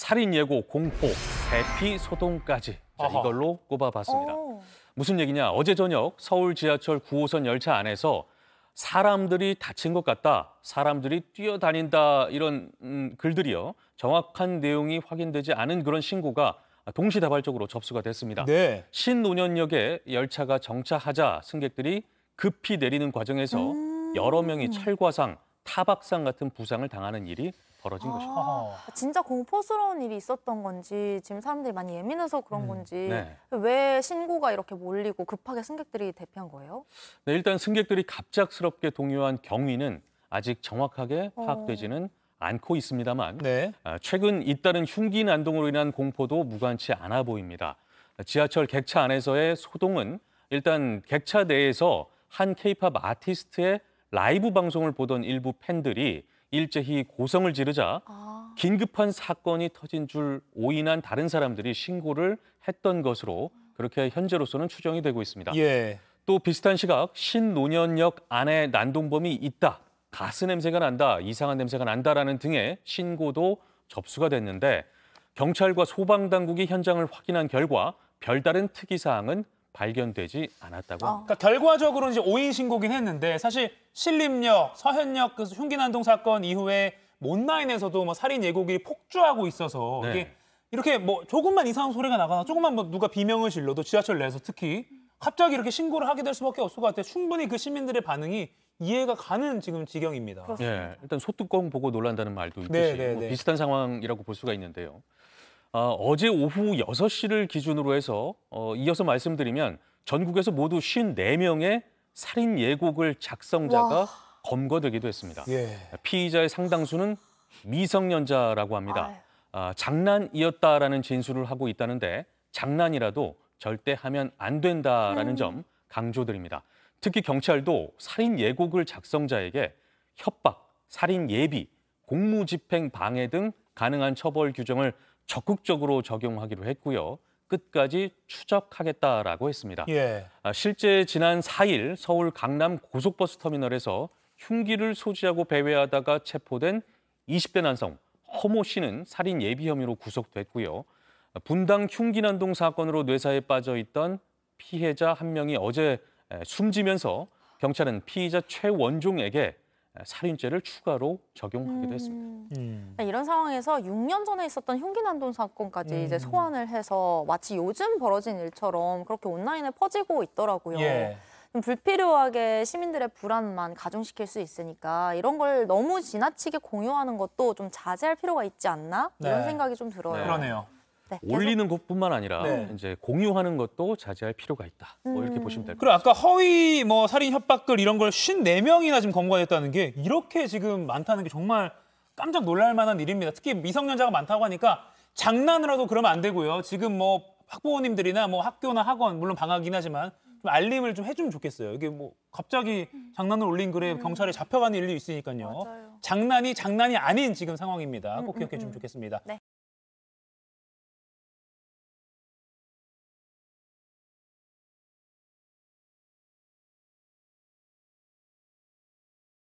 살인 예고, 공포, 대피 소동까지 자, 이걸로 꼽아봤습니다. 어. 무슨 얘기냐? 어제 저녁 서울 지하철 9호선 열차 안에서 사람들이 다친 것 같다, 사람들이 뛰어다닌다 이런 음, 글들이요. 정확한 내용이 확인되지 않은 그런 신고가 동시다발적으로 접수가 됐습니다. 네. 신논현역에 열차가 정차하자 승객들이 급히 내리는 과정에서 음. 여러 명이 철과상 타박상 같은 부상을 당하는 일이 벌어진 아. 것이죠. 아, 진짜 공포스러운 일이 있었던 건지 지금 사람들이 많이 예민해서 그런 음, 건지 네. 왜 신고가 이렇게 몰리고 급하게 승객들이 대피한 거예요? 네, 일단 승객들이 갑작스럽게 동요한 경위는 아직 정확하게 어. 파악되지는 않고 있습니다만 네. 아, 최근 잇따른 흉기 난동으로 인한 공포도 무관치 않아 보입니다. 지하철 객차 안에서의 소동은 일단 객차 내에서 한 케이팝 아티스트의 라이브 방송을 보던 일부 팬들이 일제히 고성을 지르자 아. 긴급한 사건이 터진 줄 오인한 다른 사람들이 신고를 했던 것으로 그렇게 현재로서는 추정이 되고 있습니다. 예. 또 비슷한 시각 신노년역 안에 난동범이 있다, 가스 냄새가 난다, 이상한 냄새가 난다라는 등의 신고도 접수가 됐는데 경찰과 소방 당국이 현장을 확인한 결과 별다른 특이 사항은 발견되지 않았다고 어. 합니다. 그러니까 결과적으로 이제 5인 신고긴 했는데 사실 신림역, 서현역 그 흉기난동 사건 이후에 몬라인에서도 뭐 살인 예고기 폭주하고 있어서 네. 이게 이렇게 뭐 조금만 이상한 소리가 나거나 조금만 뭐 누가 비명을 질러도 지하철 내에서 특히 갑자기 이렇게 신고를 하게 될 수밖에 없을 것 같아요. 충분히 그 시민들의 반응이 이해가 가는 지금 지경입니다. 네, 일단 소뚜껑 보고 놀란다는 말도 있듯이 네, 네, 뭐 네. 비슷한 상황이라고 볼 수가 있는데요. 어, 어제 오후 6시를 기준으로 해서 어, 이어서 말씀드리면 전국에서 모두 54명의 살인 예고글 작성자가 와. 검거되기도 했습니다. 예. 피의자의 상당수는 미성년자라고 합니다. 아, 장난이었다라는 진술을 하고 있다는데 장난이라도 절대 하면 안 된다라는 음. 점 강조드립니다. 특히 경찰도 살인 예고글 작성자에게 협박, 살인 예비, 공무집행 방해 등 가능한 처벌 규정을 적극적으로 적용하기로 했고요. 끝까지 추적하겠다라고 했습니다. 예. 아, 실제 지난 4일 서울 강남 고속버스 터미널에서 흉기를 소지하고 배회하다가 체포된 20대 남성 허모 씨는 살인 예비 혐의로 구속됐고요. 분당 흉기난동 사건으로 뇌사에 빠져 있던 피해자 한 명이 어제 숨지면서 경찰은 피의자 최원종에게 살인죄를 추가로 적용하기도 음. 했습니다. 음. 그러니까 이런 상황에서 6년 전에 있었던 흉기난동 사건까지 음. 이제 소환을 해서 마치 요즘 벌어진 일처럼 그렇게 온라인에 퍼지고 있더라고요. 예. 불필요하게 시민들의 불안만 가중시킬 수 있으니까 이런 걸 너무 지나치게 공유하는 것도 좀 자제할 필요가 있지 않나 이런 네. 생각이 좀 들어요. 네. 그러네요. 네, 올리는 것뿐만 아니라 네. 이제 공유하는 것도 자제할 필요가 있다. 뭐 이렇게 음. 보시면 될 것 같아요. 그리고 아까 허위 뭐 살인 협박글 이런 걸 54명이나 지금 검거했다는 게 이렇게 지금 많다는 게 정말 깜짝 놀랄 만한 일입니다. 특히 미성년자가 많다고 하니까 장난으로도 그러면 안 되고요. 지금 뭐 학부모님들이나 뭐 학교나 학원 물론 방학이긴 하지만 좀 알림을 좀 해주면 좋겠어요. 이게 뭐 갑자기 음. 장난을 올린 글에 음. 경찰에 잡혀가는 일도 있으니까요. 맞아요. 장난이 장난이 아닌 지금 상황입니다. 꼭 음, 음, 기억해 주면 좋겠습니다. 네.